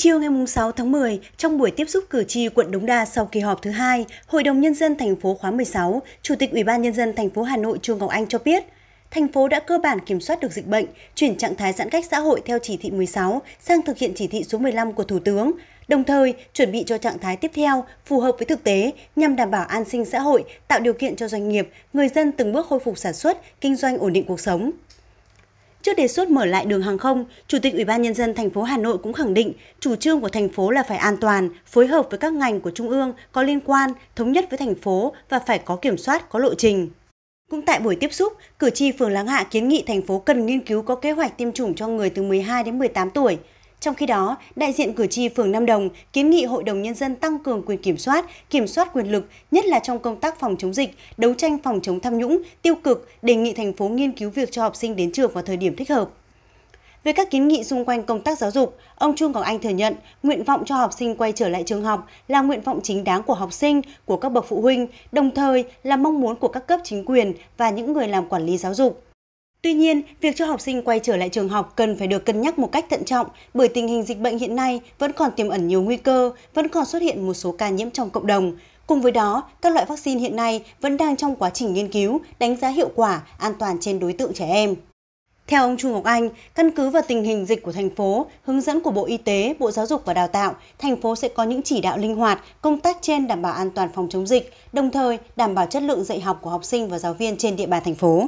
Chiều ngày 6 tháng 10, trong buổi tiếp xúc cử tri quận Đống Đa sau kỳ họp thứ hai, Hội đồng nhân dân thành phố khóa 16, Chủ tịch Ủy ban nhân dân thành phố Hà Nội Trương Ngọc Anh cho biết, thành phố đã cơ bản kiểm soát được dịch bệnh, chuyển trạng thái giãn cách xã hội theo chỉ thị 16 sang thực hiện chỉ thị số 15 của Thủ tướng, đồng thời chuẩn bị cho trạng thái tiếp theo phù hợp với thực tế nhằm đảm bảo an sinh xã hội, tạo điều kiện cho doanh nghiệp, người dân từng bước khôi phục sản xuất, kinh doanh ổn định cuộc sống. Trước đề xuất mở lại đường hàng không, Chủ tịch Ủy ban nhân dân thành phố Hà Nội cũng khẳng định chủ trương của thành phố là phải an toàn, phối hợp với các ngành của trung ương có liên quan, thống nhất với thành phố và phải có kiểm soát, có lộ trình. Cũng tại buổi tiếp xúc, cử tri phường Láng Hạ kiến nghị thành phố cần nghiên cứu có kế hoạch tiêm chủng cho người từ 12 đến 18 tuổi trong khi đó đại diện cử tri phường nam đồng kiến nghị hội đồng nhân dân tăng cường quyền kiểm soát kiểm soát quyền lực nhất là trong công tác phòng chống dịch đấu tranh phòng chống tham nhũng tiêu cực đề nghị thành phố nghiên cứu việc cho học sinh đến trường vào thời điểm thích hợp về các kiến nghị xung quanh công tác giáo dục, ông Trung Ngọc Anh thừa nhận nguyện vọng cho học sinh quay trở lại trường học là nguyện vọng chính đáng của học sinh, của các bậc phụ huynh, đồng thời là mong muốn của các cấp chính quyền và những người làm quản lý giáo dục. Tuy nhiên, việc cho học sinh quay trở lại trường học cần phải được cân nhắc một cách thận trọng bởi tình hình dịch bệnh hiện nay vẫn còn tiềm ẩn nhiều nguy cơ, vẫn còn xuất hiện một số ca nhiễm trong cộng đồng. Cùng với đó, các loại vaccine hiện nay vẫn đang trong quá trình nghiên cứu, đánh giá hiệu quả, an toàn trên đối tượng trẻ em. Theo ông Trung Ngọc Anh, căn cứ vào tình hình dịch của thành phố, hướng dẫn của Bộ Y tế, Bộ Giáo dục và Đào tạo, thành phố sẽ có những chỉ đạo linh hoạt, công tác trên đảm bảo an toàn phòng chống dịch, đồng thời đảm bảo chất lượng dạy học của học sinh và giáo viên trên địa bàn thành phố.